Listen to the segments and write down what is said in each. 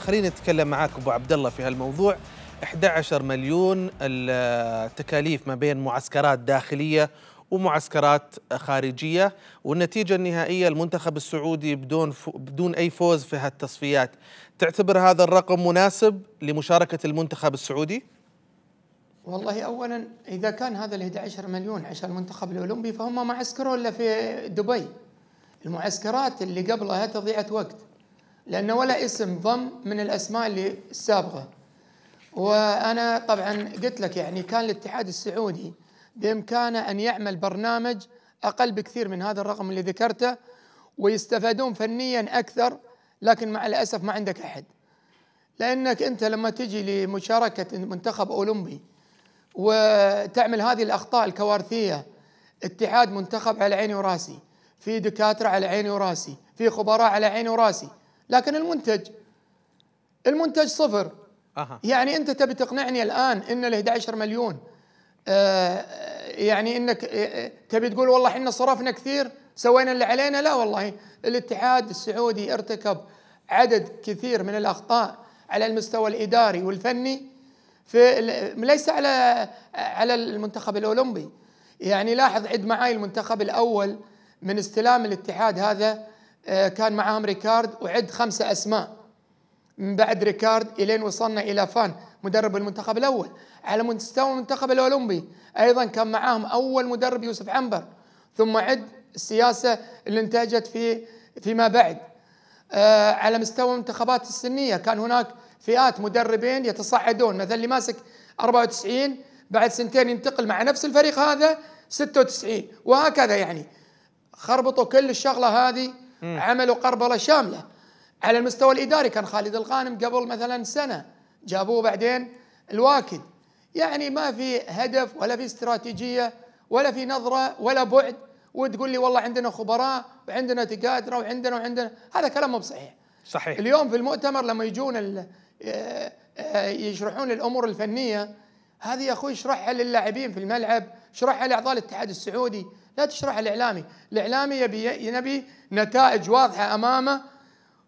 خلينا نتكلم معاك ابو عبد الله في هالموضوع 11 مليون التكاليف ما بين معسكرات داخليه ومعسكرات خارجيه والنتيجه النهائيه المنتخب السعودي بدون بدون اي فوز في هالتصفيات تعتبر هذا الرقم مناسب لمشاركه المنتخب السعودي والله اولا اذا كان هذا ال 11 مليون عشان المنتخب الاولمبي فهم ما عسكروا الا في دبي المعسكرات اللي قبلها تضيعت وقت لأن ولا اسم ضم من الأسماء اللي السابقة وأنا طبعا قلت لك يعني كان الاتحاد السعودي بإمكانه أن يعمل برنامج أقل بكثير من هذا الرقم اللي ذكرته ويستفادون فنيا أكثر لكن مع الأسف ما عندك أحد لأنك أنت لما تجي لمشاركة منتخب أولمبي وتعمل هذه الأخطاء الكوارثية اتحاد منتخب على عيني وراسي في دكاترة على عيني وراسي في خبراء على عيني وراسي لكن المنتج المنتج صفر أه. يعني انت تبي تقنعني الان ان ال 11 مليون آه يعني انك آه، آه، تبي تقول والله احنا صرفنا كثير سوينا اللي علينا لا والله الاتحاد السعودي ارتكب عدد كثير من الاخطاء على المستوى الاداري والفني في ليس على على المنتخب الاولمبي يعني لاحظ عد معي المنتخب الاول من استلام الاتحاد هذا آه، كان معاهم ريكارد وعد خمسة أسماء من بعد ريكارد إلين وصلنا إلى فان مدرب المنتخب الأول على مستوى المنتخب الأولمبي أيضا كان معاهم أول مدرب يوسف عنبر ثم عد السياسة اللي انتهجت في فيما بعد آه، على مستوى المنتخبات السنية كان هناك فئات مدربين يتصعدون مثلا اللي ماسك 94 بعد سنتين ينتقل مع نفس الفريق هذا 96 وهكذا يعني خربطوا كل الشغله هذه عملوا قربله شامله على المستوى الاداري كان خالد الغانم قبل مثلا سنه جابوه بعدين الواكد يعني ما في هدف ولا في استراتيجيه ولا في نظره ولا بعد وتقول لي والله عندنا خبراء وعندنا تكادره وعندنا وعندنا هذا كلام مو بصحيح صحيح اليوم في المؤتمر لما يجون آه، آه، يشرحون الامور الفنيه هذه يا اخوي اشرحها للاعبين في الملعب اشرحها لاعضاء الاتحاد السعودي لا تشرح الإعلامي الإعلامي يبي ينبي نتائج واضحة أمامه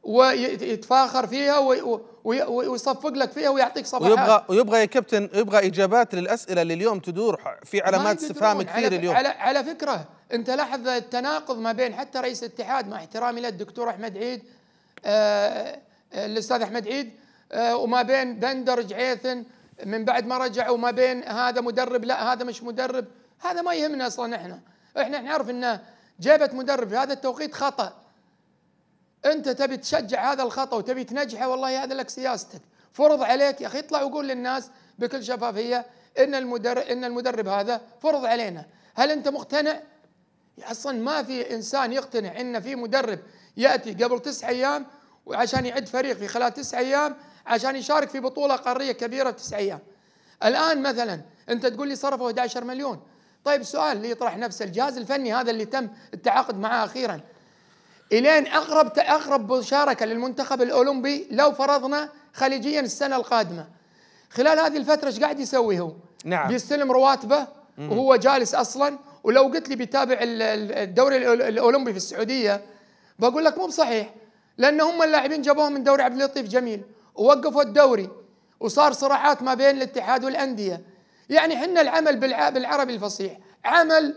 ويتفاخر فيها ويصفق لك فيها ويعطيك صفحات ويبغى ويبغى يا كابتن يبغى اجابات للاسئله اللي اليوم تدور في علامات استفهام كثير على اليوم على, على فكره انت لاحظ التناقض ما بين حتى رئيس الاتحاد مع احترامي للدكتور احمد عيد آه،, آه الاستاذ احمد عيد آه وما بين بندر جعيثن من بعد ما رجع وما بين هذا مدرب لا هذا مش مدرب هذا ما يهمنا اصلا احنا احنا نعرف ان جابت مدرب في هذا التوقيت خطا انت تبي تشجع هذا الخطا وتبي تنجحه والله هذا لك سياستك فرض عليك يا اخي اطلع وقول للناس بكل شفافيه ان المدرب ان المدرب هذا فرض علينا هل انت مقتنع اصلا ما في انسان يقتنع ان في مدرب ياتي قبل تسع ايام وعشان يعد فريق في خلال تسع ايام عشان يشارك في بطوله قاريه كبيره في تسع ايام الان مثلا انت تقول لي صرفوا 11 مليون طيب سؤال اللي يطرح نفسه الجهاز الفني هذا اللي تم التعاقد معه اخيرا الين اقرب اقرب مشاركه للمنتخب الاولمبي لو فرضنا خليجيا السنه القادمه خلال هذه الفتره ايش قاعد يسوي هو؟ نعم بيستلم رواتبه وهو جالس اصلا ولو قلت لي بيتابع الدوري الاولمبي في السعوديه بقول لك مو بصحيح لان هم اللاعبين جابوهم من دوري عبد اللطيف جميل ووقفوا الدوري وصار صراعات ما بين الاتحاد والانديه يعني حنا العمل بالعربي الفصيح عمل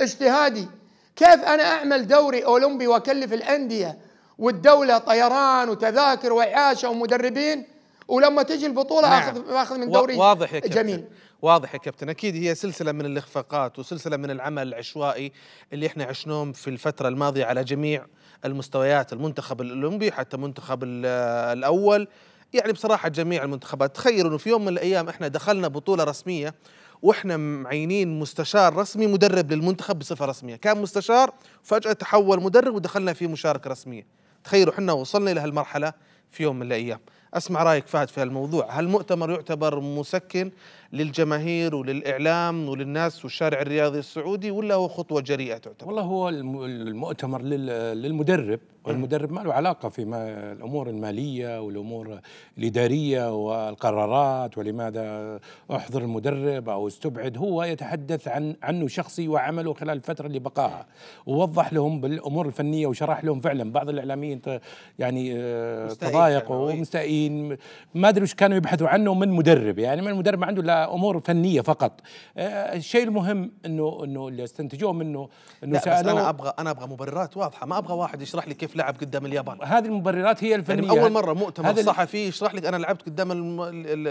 اجتهادي كيف انا اعمل دوري اولمبي واكلف الانديه والدوله طيران وتذاكر واعاشه ومدربين ولما تجي البطوله نعم. اخذ اخذ من دوري واضح يا كابتن جميل واضح يا كابتن اكيد هي سلسله من الاخفاقات وسلسله من العمل العشوائي اللي احنا عشناهم في الفتره الماضيه على جميع المستويات المنتخب الاولمبي حتى المنتخب الاول يعني بصراحه جميع المنتخبات تخيلوا انه في يوم من الايام احنا دخلنا بطوله رسميه واحنا معينين مستشار رسمي مدرب للمنتخب بصفه رسميه كان مستشار فجاه تحول مدرب ودخلنا في مشاركه رسميه تخيلوا احنا وصلنا الى هالمرحله في يوم من الايام أسمع رأيك فهد في الموضوع هل المؤتمر يعتبر مسكن للجماهير وللإعلام وللناس والشارع الرياضي السعودي ولا هو خطوة جريئة تعتبر؟ والله هو المؤتمر للمدرب والمدرب ما له علاقة في الأمور المالية والأمور الإدارية والقرارات ولماذا أحضر المدرب أو استبعد هو يتحدث عن عنه شخصي وعمله خلال الفترة اللي بقاها ووضح لهم بالأمور الفنية وشرح لهم فعلا بعض الإعلاميين يعني آه، تضايقوا ومستائين مدربين ما ادري وش كانوا يبحثوا عنه من مدرب يعني من المدرب ما عنده لا امور فنيه فقط آه، الشيء المهم انه انه اللي استنتجوه منه انه لا بس انا ابغى انا ابغى مبررات واضحه ما ابغى واحد يشرح لي كيف لعب قدام اليابان هذه المبررات هي يعني الفنيه يعني اول مره مؤتمر صحفي يشرح لك انا لعبت قدام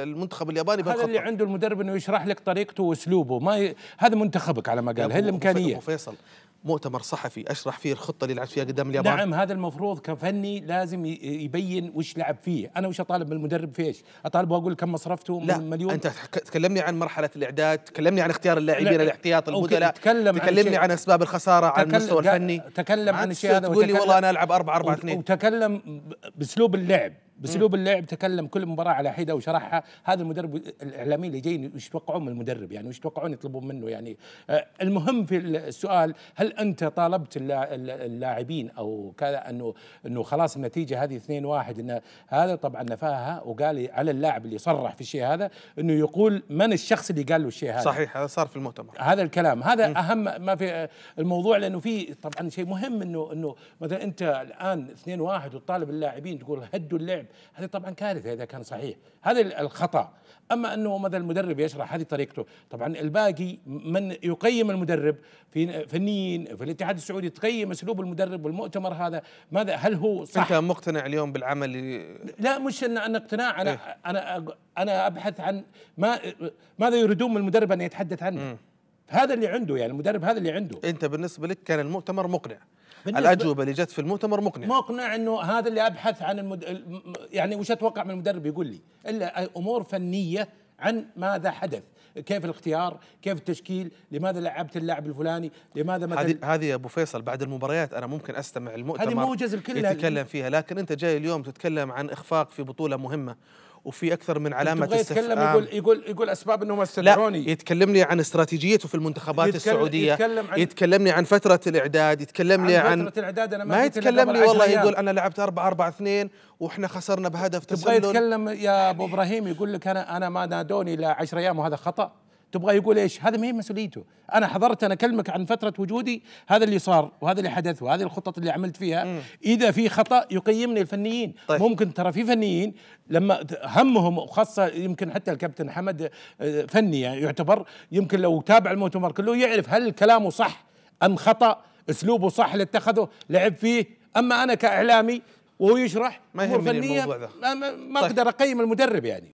المنتخب الياباني هذا اللي عنده المدرب انه يشرح لك طريقته واسلوبه ما ي... هذا منتخبك على ما قال هي الامكانيه ابو فيصل مؤتمر صحفي اشرح فيه الخطه اللي لعب فيها قدام اليابان نعم هذا المفروض كفني لازم يبين وش لعب فيه انا وش اطالب من المدرب في ايش اطالب واقول كم صرفته لا من مليون انت تكلمني عن مرحله الاعداد تكلمني عن اختيار اللاعبين الاحتياط البدلاء تكلم تكلمني عن, عن اسباب الخساره عن المستوى الفني تكلم عن الشيء هذا تقول لي والله انا العب 4 4 2 وتكلم باسلوب اللعب باسلوب اللعب تكلم كل مباراه على حده وشرحها هذا المدرب الاعلاميين اللي جايين وش يتوقعون من المدرب يعني وش يتوقعون يطلبون منه يعني آه، المهم في السؤال هل انت طالبت اللاعبين او كذا انه انه خلاص النتيجه هذه 2 1 انه هذا طبعا نفاها وقال على اللاعب اللي صرح في الشيء هذا انه يقول من الشخص اللي قال له الشيء هذا صحيح هذا صار في المؤتمر هذا الكلام هذا م. اهم ما في آه، الموضوع لانه في طبعا شيء مهم انه انه مثلا انت الان 2 1 وتطالب اللاعبين تقول هدوا اللعب هذه طبعا كارثه اذا كان صحيح هذا الخطا اما انه مثلا المدرب يشرح هذه طريقته طبعا الباقي من يقيم المدرب في فنيين في الاتحاد السعودي تقيم اسلوب المدرب والمؤتمر هذا ماذا هل هو صح انت مقتنع اليوم بالعمل لا مش ان انا اقتناع انا إيه؟ انا انا ابحث عن ما ماذا يريدون من المدرب ان يتحدث عنه هذا اللي عنده يعني المدرب هذا اللي عنده انت بالنسبه لك كان المؤتمر مقنع الاجوبه اللي جت في المؤتمر مقنعه مقنع انه هذا اللي ابحث عن المد... يعني وش اتوقع من المدرب يقول لي الا امور فنيه عن ماذا حدث كيف الاختيار كيف التشكيل لماذا لعبت اللاعب الفلاني لماذا مثلا هذه هذه يا ابو فيصل بعد المباريات انا ممكن استمع المؤتمر هذه موجز الكل يتكلم فيها لكن انت جاي اليوم تتكلم عن اخفاق في بطوله مهمه وفي اكثر من علامه استفهام يتكلم يقول يقول يقول اسباب انهم استدعوني لا يتكلم لي عن استراتيجيته في المنتخبات يتكلم السعوديه يتكلم, عن يتكلم لي عن فتره الاعداد يتكلم لي عن, فتره الاعداد انا ما, ما يتكلم لي والله يقول انا لعبت 4 4 2 واحنا خسرنا بهدف تبغى يتكلم يا ابو ابراهيم يقول لك انا انا ما نادوني الا 10 ايام وهذا خطا تبغى يقول ايش هذا ما هي مسؤوليته انا حضرت انا اكلمك عن فتره وجودي هذا اللي صار وهذا اللي حدث وهذه الخطط اللي عملت فيها مم. اذا في خطا يقيمني الفنيين طيب. ممكن ترى في فنيين لما همهم وخاصه يمكن حتى الكابتن حمد آه، فني يعني يعتبر يمكن لو تابع المؤتمر كله يعرف هل كلامه صح ام خطا اسلوبه صح اللي اتخذه لعب فيه اما انا كاعلامي وهو يشرح ما يهمني الموضوع ذا ما, ما طيب. اقدر اقيم المدرب يعني